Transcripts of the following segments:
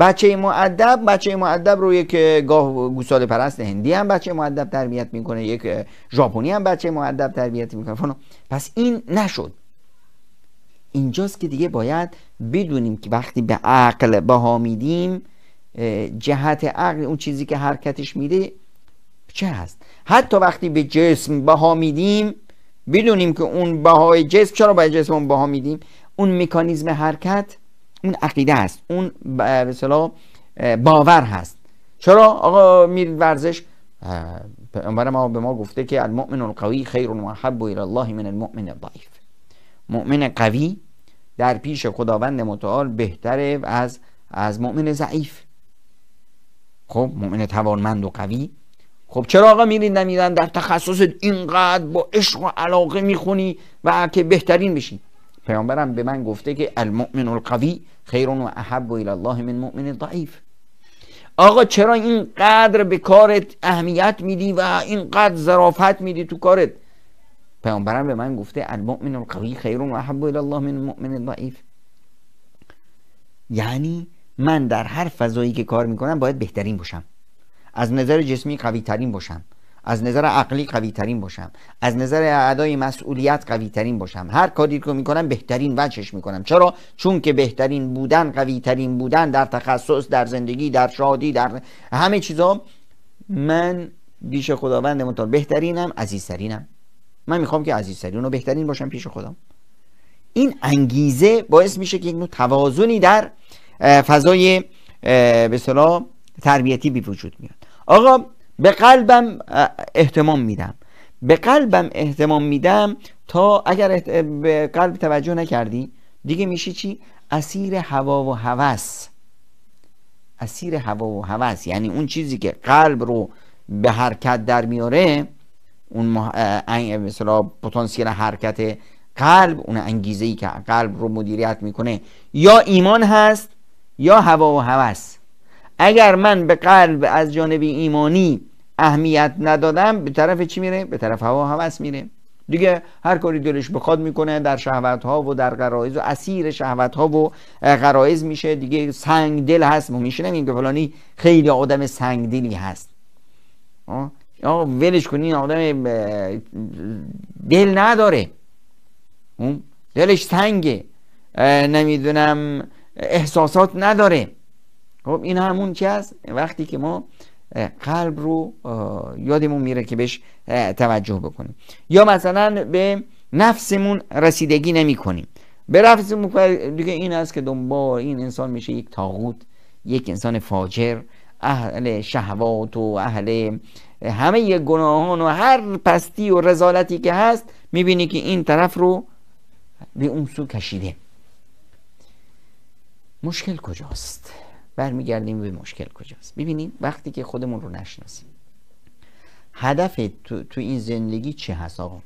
بچه معدب بچه معدب رو یک گاه گوساله پرست هندی هم بچه معدب تربیت میکنه یک ژاپنی هم بچه معدب تربیت میکنه پس این نشد اینجاست که دیگه باید بدونیم که وقتی به عقل بها میدیم جهت عقل اون چیزی که حرکتش میده چه هست حتی وقتی به جسم بها میدیم بدونیم که اون بهای جسم چرا باید جسم اون بها میدیم اون مکانیزم حرکت اون عقیده هست اون به باور هست چرا آقا میرید ورزش پیامبر ما به ما گفته که المؤمن القوی خیر و محب الى الله من المؤمن ضعیف مؤمن قوی در پیش خداوند متعال بهتره از از مؤمن ضعیف خب مؤمن توانمند و قوی خب چرا آقا میرید نمیدن در تخصصت اینقدر با عشق و علاقه میخونی و که بهترین بشی پیامبرم به من گفته که المؤمن القوی خیر و احب الى الله من مؤمن ضعیف آقا چرا اینقدر به کارت اهمیت میدی و اینقدر ظرافت میدی تو کارت پیامبرم به من گفته المؤمن القوی خیر و احب الى الله من مؤمن ضعیف یعنی من در هر فضایی که کار میکنم باید بهترین باشم از نظر جسمی قوی ترین باشم از نظر عقلی قوی ترین باشم از نظر ادای مسئولیت قوی ترین باشم هر کاری که میکنم بهترین وجهش میکنم چرا چون که بهترین بودن قوی ترین بودن در تخصص در زندگی در شادی در همه چیزا من پیش خداوند متعال بهترینم عزیزترینم من میخوام که عزیزترین و بهترین باشم پیش خودم این انگیزه باعث میشه که یک نوع توازنی در فضای به تربیتی بی وجود میاد آقا به قلبم احتمام میدم به قلبم احتمام میدم تا اگر به قلب توجه نکردی دیگه میشی چی اسیر هوا و هوس اسیر هوا و هوس یعنی اون چیزی که قلب رو به حرکت در میاره اون مح... مثلا پتانسیل حرکت قلب اون انگیزه ای که قلب رو مدیریت میکنه یا ایمان هست یا هوا و هوس اگر من به قلب از جانب ایمانی اهمیت ندادم به طرف چی میره به طرف هوا هوس میره دیگه هر کاری دلش بخواد میکنه در شهوت ها و در غرایز و اسیر شهوت ها و غرایز میشه دیگه سنگ دل هست میشه میشنم که فلانی خیلی آدم سنگ دلی هست آه ولش این آدم دل نداره دلش سنگه نمیدونم احساسات نداره خب این همون چی هست وقتی که ما قلب رو یادمون میره که بهش توجه بکنیم یا مثلا به نفسمون رسیدگی نمی کنیم به نفسمون دیگه این است که دنبال این انسان میشه یک تاغوت یک انسان فاجر اهل شهوات و اهل همه گناهان و هر پستی و رزالتی که هست میبینی که این طرف رو به اون سو کشیده مشکل کجاست برمیگردیم به مشکل کجاست ببینید وقتی که خودمون رو نشناسیم هدف تو, تو این زندگی چه هست آقا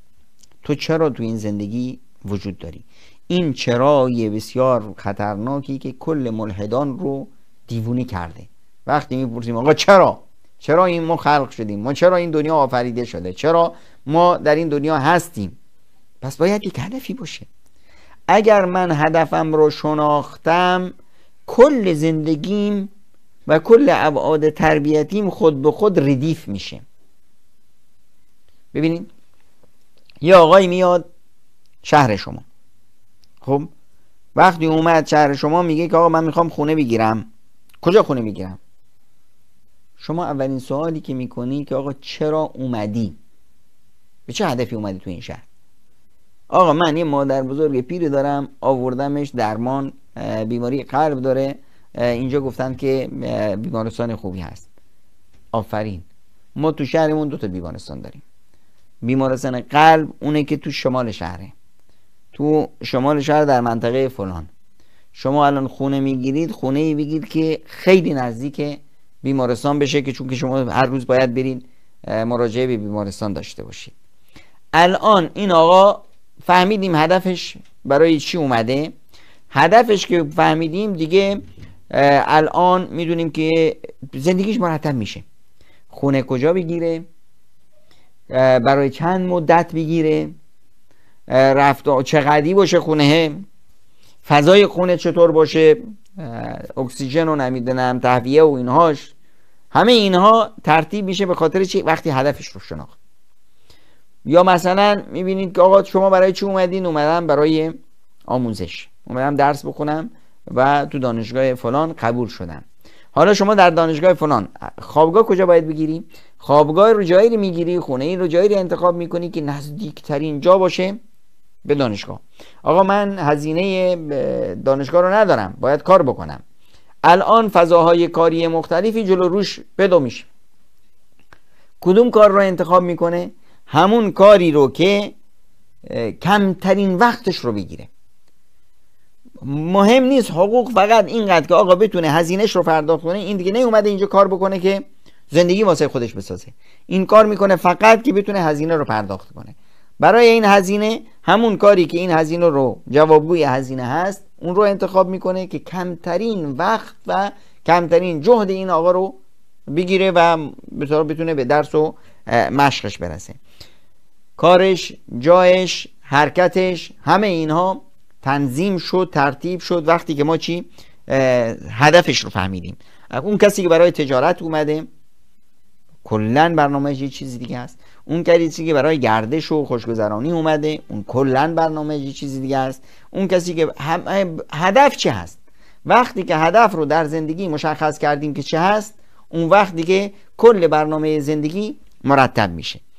تو چرا تو این زندگی وجود داری این چرای بسیار خطرناکی که کل ملحدان رو دیوونه کرده وقتی میپرسیم آقا چرا چرا این ما خلق شدیم ما چرا این دنیا آفریده شده چرا ما در این دنیا هستیم پس باید یک هدفی باشه اگر من هدفم رو شناختم کل زندگیم و کل ابعاد تربیتیم خود به خود ردیف میشه ببینید یه آقای میاد شهر شما خب وقتی اومد شهر شما میگه که آقا من میخوام خونه بگیرم کجا خونه بگیرم شما اولین سوالی که میکنی که آقا چرا اومدی به چه هدفی اومدی تو این شهر آقا من یه مادر بزرگ پیری دارم آوردمش درمان بیماری قلب داره اینجا گفتن که بیمارستان خوبی هست آفرین ما تو شهرمون دو تا بیمارستان داریم بیمارستان قلب اونه که تو شمال شهره تو شمال شهر در منطقه فلان شما الان خونه میگیرید خونه ای بگید که خیلی نزدیک بیمارستان بشه که چون که شما هر روز باید برید مراجعه به بیمارستان داشته باشید الان این آقا فهمیدیم هدفش برای چی اومده هدفش که فهمیدیم دیگه الان میدونیم که زندگیش مرتب میشه خونه کجا بگیره برای چند مدت بگیره رفت چقدی باشه خونه فضای خونه چطور باشه اکسیژن و نمیدونم تهویه و اینهاش همه اینها ترتیب میشه به خاطر چی وقتی هدفش رو شناخت یا مثلا میبینید که آقا شما برای چی اومدین اومدن برای آموزش اومدم درس بخونم و تو دانشگاه فلان قبول شدم حالا شما در دانشگاه فلان خوابگاه کجا باید بگیری خوابگاه رو جایی رو میگیری خونه این رو جایی رو انتخاب میکنی که نزدیکترین جا باشه به دانشگاه آقا من هزینه دانشگاه رو ندارم باید کار بکنم الان فضاهای کاری مختلفی جلو روش پیدا میشه کدوم کار رو انتخاب میکنه همون کاری رو که کمترین وقتش رو بگیره مهم نیست حقوق فقط اینقدر که آقا بتونه هزینهش رو پرداخت کنه این دیگه نیومده اینجا کار بکنه که زندگی واسه خودش بسازه این کار میکنه فقط که بتونه هزینه رو پرداخت کنه برای این هزینه همون کاری که این هزینه رو جوابگوی هزینه هست اون رو انتخاب میکنه که کمترین وقت و کمترین جهد این آقا رو بگیره و بتونه به درس و مشقش برسه کارش جایش حرکتش همه اینها تنظیم شد ترتیب شد وقتی که ما چی هدفش رو فهمیدیم اون کسی که برای تجارت اومده کلا برنامه یه چیزی دیگه است اون کسی که برای گردش و خوشگذرانی اومده اون کلا برنامه یه چیزی دیگه است اون کسی که هم... هدف چه هست وقتی که هدف رو در زندگی مشخص کردیم که چه هست اون وقت دیگه کل برنامه زندگی مرتب میشه